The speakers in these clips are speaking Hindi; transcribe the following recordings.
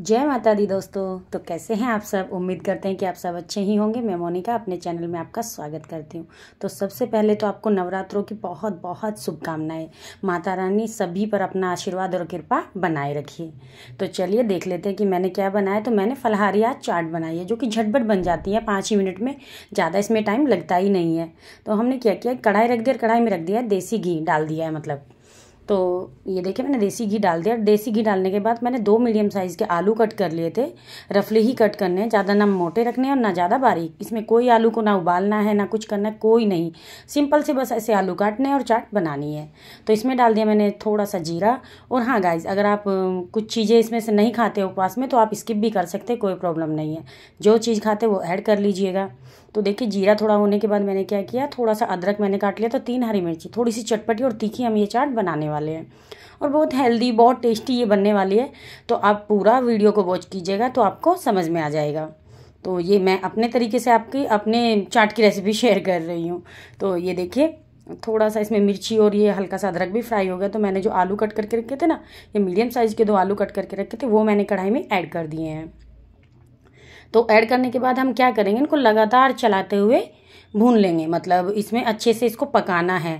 जय माता दी दोस्तों तो कैसे हैं आप सब उम्मीद करते हैं कि आप सब अच्छे ही होंगे मैं मोनिका अपने चैनल में आपका स्वागत करती हूँ तो सबसे पहले तो आपको नवरात्रों की बहुत बहुत शुभकामनाएं माता रानी सभी पर अपना आशीर्वाद और कृपा बनाए रखिए तो चलिए देख लेते हैं कि मैंने क्या बनाया तो मैंने फलहारी आज चाट बनाई है जो कि झटपट बन जाती है पाँच ही मिनट में ज़्यादा इसमें टाइम लगता ही नहीं है तो हमने क्या किया कढ़ाई रख दिया कढ़ाई में रख दिया देसी घी डाल दिया है मतलब तो ये देखिए मैंने देसी घी डाल दिया देसी घी डालने के बाद मैंने दो मीडियम साइज़ के आलू कट कर लिए थे रफली ही कट करने हैं ज़्यादा ना मोटे रखने हैं और ना ज़्यादा बारीक इसमें कोई आलू को ना उबालना है ना कुछ करना है कोई नहीं सिंपल से बस ऐसे आलू काटने और चाट बनानी है तो इसमें डाल दिया मैंने थोड़ा सा जीरा और हाँ गाइज अगर आप कुछ चीज़ें इसमें से नहीं खाते उपवास में तो आप स्किप भी कर सकते कोई प्रॉब्लम नहीं है जो चीज़ खाते वो ऐड कर लीजिएगा तो देखिए जीरा थोड़ा होने के बाद मैंने क्या किया थोड़ा सा अदरक मैंने काट लिया तो तीन हरी मिर्ची थोड़ी सी चटपटी और तीखी हम ये चाट बनाने वाले हैं और बहुत हेल्दी बहुत टेस्टी ये बनने वाली है तो आप पूरा वीडियो को वॉच कीजिएगा तो आपको समझ में आ जाएगा तो ये मैं अपने तरीके से आपकी अपने चाट की रेसिपी शेयर कर रही हूँ तो ये देखिए थोड़ा सा इसमें मिर्ची और ये हल्का सा अदरक भी फ्राई हो गया तो मैंने जो आलू कट करके रखे थे ना ये मीडियम साइज़ के दो आलू कट करके रखे थे वो मैंने कढ़ाई में ऐड कर दिए हैं तो ऐड करने के बाद हम क्या करेंगे इनको लगातार चलाते हुए भून लेंगे मतलब इसमें अच्छे से इसको पकाना है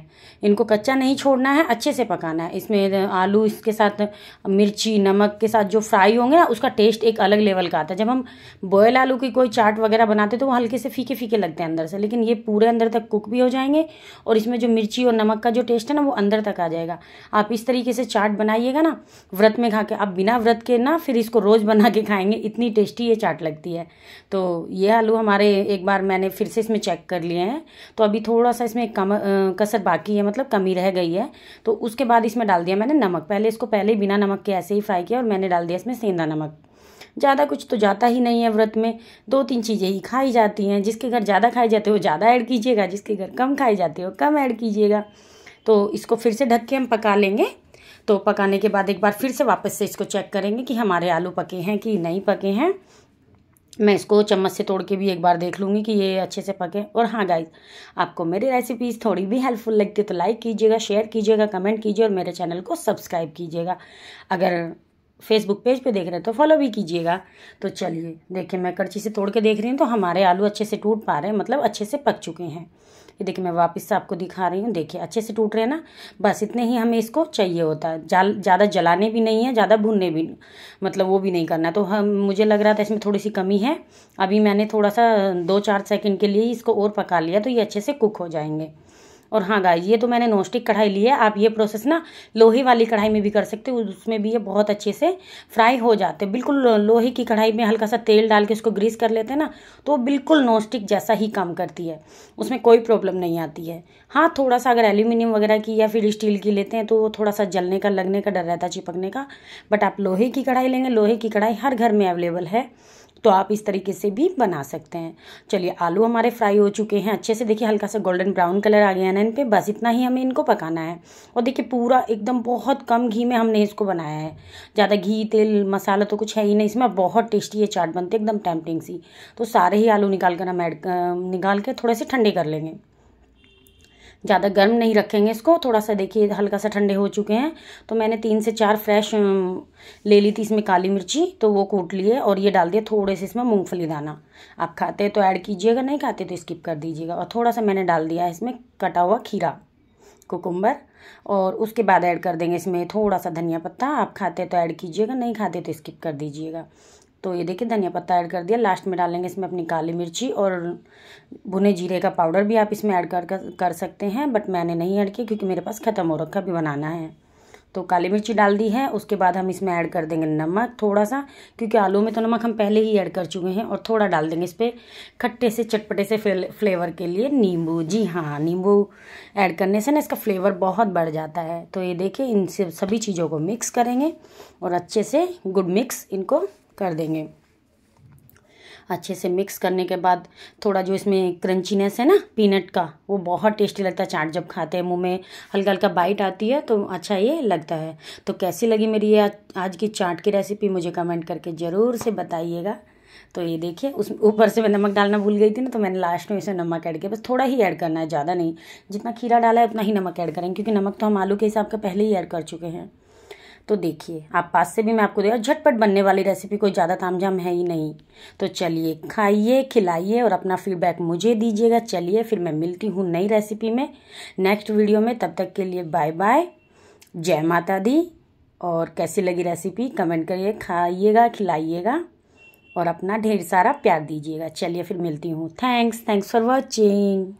इनको कच्चा नहीं छोड़ना है अच्छे से पकाना है इसमें आलू इसके साथ मिर्ची नमक के साथ जो फ्राई होंगे ना उसका टेस्ट एक अलग लेवल का आता है जब हम बॉयल आलू की कोई चाट वगैरह बनाते तो वो हल्के से फीके फीके लगते हैं अंदर से लेकिन ये पूरे अंदर तक कुक भी हो जाएंगे और इसमें जो मिर्ची और नमक का जो टेस्ट है ना वो अंदर तक आ जाएगा आप इस तरीके से चाट बनाइएगा ना व्रत में खा के आप बिना व्रत के ना फिर इसको रोज़ बना के खाएंगे इतनी टेस्टी ये चाट लगती है तो ये आलू हमारे एक बार मैंने फिर से इसमें चेक कर लिए हैं तो अभी थोड़ा सा इसमें कम कसर बाकी है मतलब कमी रह गई है तो उसके बाद इसमें डाल दिया मैंने नमक पहले इसको पहले ही बिना नमक के ऐसे ही फ्राई किया और मैंने डाल दिया इसमें सेंधा नमक ज़्यादा कुछ तो जाता ही नहीं है व्रत में दो तीन चीज़ें ही खाई जाती हैं जिसके घर ज़्यादा खाए जाते हो ज़्यादा ऐड कीजिएगा जिसके घर कम खाए जाते हो कम ऐड कीजिएगा तो इसको फिर से ढक के हम पका लेंगे तो पकाने के बाद एक बार फिर से वापस से इसको चेक करेंगे कि हमारे आलू पके हैं कि नहीं पके हैं मैं इसको चम्मच से तोड़ के भी एक बार देख लूँगी कि ये अच्छे से पके और हाँ गाइज आपको मेरी रेसिपीज़ थोड़ी भी हेल्पफुल लगती है तो लाइक कीजिएगा शेयर कीजिएगा कमेंट कीजिए और मेरे चैनल को सब्सक्राइब कीजिएगा अगर फेसबुक पेज पे देख रहे हैं तो फॉलो भी कीजिएगा तो चलिए देखिए मैं करछी से तोड़ के देख रही हूँ तो हमारे आलू अच्छे से टूट पा रहे हैं मतलब अच्छे से पक चुके हैं ये देखिए मैं वापस से आपको दिखा रही हूँ देखिए अच्छे से टूट रहे हैं ना बस इतने ही हमें इसको चाहिए होता है जाल ज़्यादा जलाने भी नहीं है ज़्यादा भुनने भी मतलब वो भी नहीं करना तो हम मुझे लग रहा था इसमें थोड़ी सी कमी है अभी मैंने थोड़ा सा दो चार सेकेंड के लिए इसको और पका लिया तो ये अच्छे से कुक हो जाएंगे और हाँ गाय ये तो मैंने नॉनस्टिक कढ़ाई ली है आप ये प्रोसेस ना लोहे वाली कढ़ाई में भी कर सकते हो उसमें भी ये बहुत अच्छे से फ्राई हो जाते हैं बिल्कुल लोहे की कढ़ाई में हल्का सा तेल डाल के उसको ग्रीस कर लेते हैं ना तो बिल्कुल नॉनस्टिक जैसा ही काम करती है उसमें कोई प्रॉब्लम नहीं आती है हाँ थोड़ा सा अगर एल्यूमिनियम वगैरह की या फिर स्टील की लेते हैं तो वो थोड़ा सा जलने का लगने का डर रहता है चिपकने का बट आप लोहे की कढ़ाई लेंगे लोहे की कढ़ाई हर घर में अवेलेबल है तो आप इस तरीके से भी बना सकते हैं चलिए आलू हमारे फ्राई हो चुके हैं अच्छे से देखिए हल्का सा गोल्डन ब्राउन कलर आ गया है ना इन पर बस इतना ही हमें इनको पकाना है और देखिए पूरा एकदम बहुत कम घी में हमने इसको बनाया है ज़्यादा घी तेल मसाला तो कुछ है ही नहीं इसमें बहुत टेस्टी ये चाट बनती है एकदम टैम्पिंग सी तो सारे ही आलू निकाल कर हम ऐड निकाल के थोड़े से ठंडे कर लेंगे ज़्यादा गर्म नहीं रखेंगे इसको थोड़ा सा देखिए हल्का सा ठंडे हो चुके हैं तो मैंने तीन से चार फ्रेश ले ली थी इसमें काली मिर्ची तो वो कूट लिए और ये डाल दिया थोड़े से इसमें मूँगफली दाना आप खाते तो ऐड कीजिएगा नहीं खाते तो स्किप कर दीजिएगा और थोड़ा सा मैंने डाल दिया इसमें कटा हुआ खीरा कुकुम्बर और उसके बाद ऐड कर देंगे इसमें थोड़ा सा धनिया पत्ता आप खाते तो ऐड कीजिएगा नहीं खाते तो स्किप कर दीजिएगा तो ये देखिए धनिया पत्ता ऐड कर दिया लास्ट में डालेंगे इसमें अपनी काली मिर्ची और भुने जीरे का पाउडर भी आप इसमें ऐड कर कर सकते हैं बट मैंने नहीं ऐड किया क्योंकि मेरे पास ख़त्म हो रखा भी बनाना है तो काली मिर्ची डाल दी है उसके बाद हम इसमें ऐड कर देंगे नमक थोड़ा सा क्योंकि आलू में तो नमक हम पहले ही ऐड कर चुके हैं और थोड़ा डाल देंगे इस पर खट्टे से चटपटे से फ्लेवर के लिए नींबू जी हाँ नींबू ऐड करने से ना इसका फ्लेवर बहुत बढ़ जाता है तो ये देखिए इन सभी चीज़ों को मिक्स करेंगे और अच्छे से गुड मिक्स इनको कर देंगे अच्छे से मिक्स करने के बाद थोड़ा जो इसमें क्रंचीनेस है ना पीनट का वो बहुत टेस्टी लगता है चाट जब खाते हैं मुंह में हल्का हल्का बाइट आती है तो अच्छा ये लगता है तो कैसी लगी मेरी ये आज, की चाट की रेसिपी मुझे कमेंट करके ज़रूर से बताइएगा तो ये देखिए उस ऊपर से मैं नमक डालना भूल गई थी ना तो मैंने लास्ट में इसे नमक ऐड किया बस थोड़ा ही ऐड करना है ज़्यादा नहीं जितना खीरा डाला है उतना ही नमक ऐड करेंगे क्योंकि नमक तो हम आलू के हिसाब का पहले ही ऐड कर चुके हैं तो देखिए आप पास से भी मैं आपको दे झटपट बनने वाली रेसिपी कोई ज़्यादा तामझाम है ही नहीं तो चलिए खाइए खिलाइए और अपना फीडबैक मुझे दीजिएगा चलिए फिर मैं मिलती हूँ नई रेसिपी में नेक्स्ट वीडियो में तब तक के लिए बाय बाय जय माता दी और कैसी लगी रेसिपी कमेंट करिए खाइएगा खिलाइएगा और अपना ढेर सारा प्यार दीजिएगा चलिए फिर मिलती हूँ थैंक्स थैंक्स फॉर वॉचिंग